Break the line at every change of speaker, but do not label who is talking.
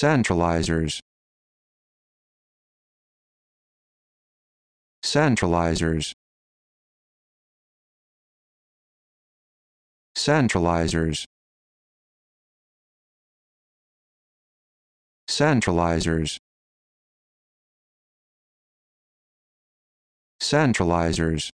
centralizers centralizers centralizers centralizers centralizers